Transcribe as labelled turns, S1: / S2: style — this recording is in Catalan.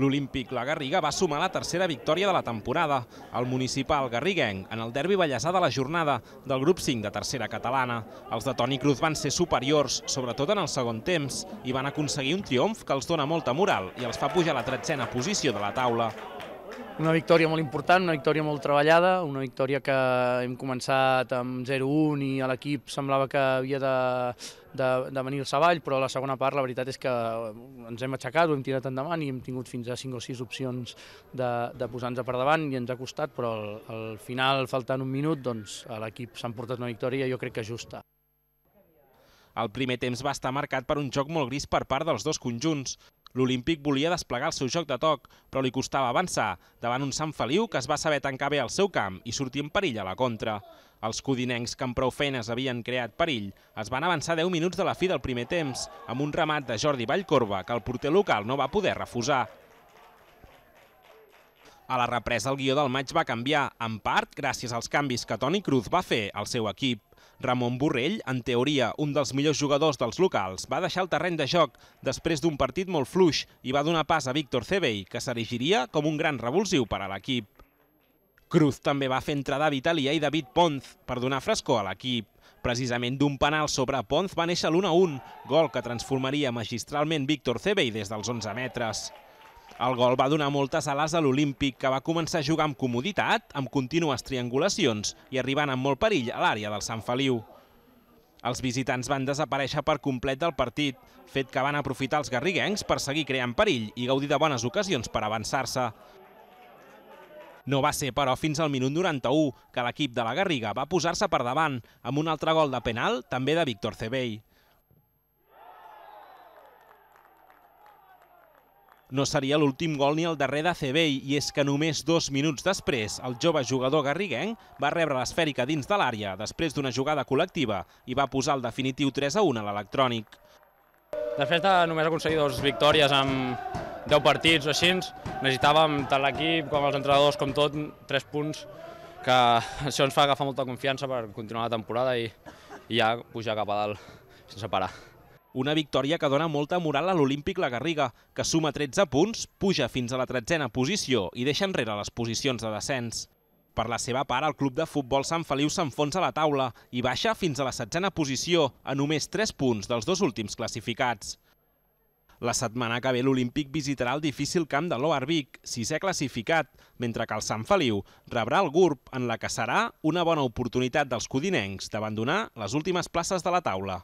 S1: L'Olímpic La Garriga va sumar la tercera victòria de la temporada al municipal garriguenc en el derbi Vallèsà de la jornada del grup 5 de tercera catalana. Els de Toni Cruz van ser superiors, sobretot en el segon temps, i van aconseguir un triomf que els dona molta moral i els fa pujar a la tretzena posició de la taula.
S2: Una victòria molt important, una victòria molt treballada, una victòria que hem començat amb 0-1 i a l'equip semblava que havia de, de, de venir el savall, però a la segona part la veritat és que eh, ens hem aixecat, ho hem tirat endavant i hem tingut fins a 5 o 6 opcions de, de posar-nos per davant i ens ha costat, però al, al final, faltant un minut, doncs l'equip s'ha emportat una victòria jo crec que justa.
S1: El primer temps va estar marcat per un joc molt gris per part dels dos conjunts. L'Olímpic volia desplegar el seu joc de toc, però li costava avançar davant un Sant Feliu que es va saber tancar bé al seu camp i sortir en perill a la contra. Els codinencs, que amb prou feines havien creat perill, es van avançar 10 minuts de la fi del primer temps, amb un remat de Jordi Vallcorba que el porter local no va poder refusar. A la represa el guió del maig va canviar, en part gràcies als canvis que Toni Cruz va fer al seu equip. Ramon Borrell, en teoria un dels millors jugadors dels locals, va deixar el terreny de joc després d'un partit molt fluix i va donar pas a Víctor Cebei, que s'erigiria com un gran revulsiu per a l'equip. Cruz també va fer entrada Alia i David Ponz per donar frescor a l'equip. Precisament d'un penal sobre Ponz va néixer l'1-1, gol que transformaria magistralment Víctor Cebei des dels 11 metres. El gol va donar moltes ales a l'Olímpic, que va començar a jugar amb comoditat, amb contínues triangulacions i arribant amb molt perill a l'àrea del Sant Feliu. Els visitants van desaparèixer per complet del partit, fet que van aprofitar els garriguencs per seguir creant perill i gaudir de bones ocasions per avançar-se. No va ser, però, fins al minut 91 que l'equip de la Garriga va posar-se per davant amb un altre gol de penal, també de Víctor Cebell. No seria l'últim gol ni el darrer de Cebell, i és que només dos minuts després, el jove jugador garriguenc va rebre l'esfèrica dins de l'àrea després d'una jugada col·lectiva i va posar el definitiu 3-1 a a l'electrònic. Després de només aconseguir
S2: dues victòries amb 10 partits o així, necessitàvem tant l'equip com els entrenadors com tot, 3 punts, que això ens fa agafar molta confiança per continuar la temporada i,
S1: i ja pujar cap a dalt sense parar. Una victòria que dona molta moral a l'Olímpic La Garriga, que suma 13 punts, puja fins a la tretzena posició i deixa enrere les posicions de descens. Per la seva part, el club de futbol Sant Feliu s'enfonsa a la taula i baixa fins a la setzena posició, a només 3 punts dels dos últims classificats. La setmana que ve l'Olímpic visitarà el difícil camp de l'Oarvic, sisè classificat, mentre que el Sant Feliu rebrà el GURB, en la que serà una bona oportunitat dels codinencs d'abandonar les últimes places de la taula.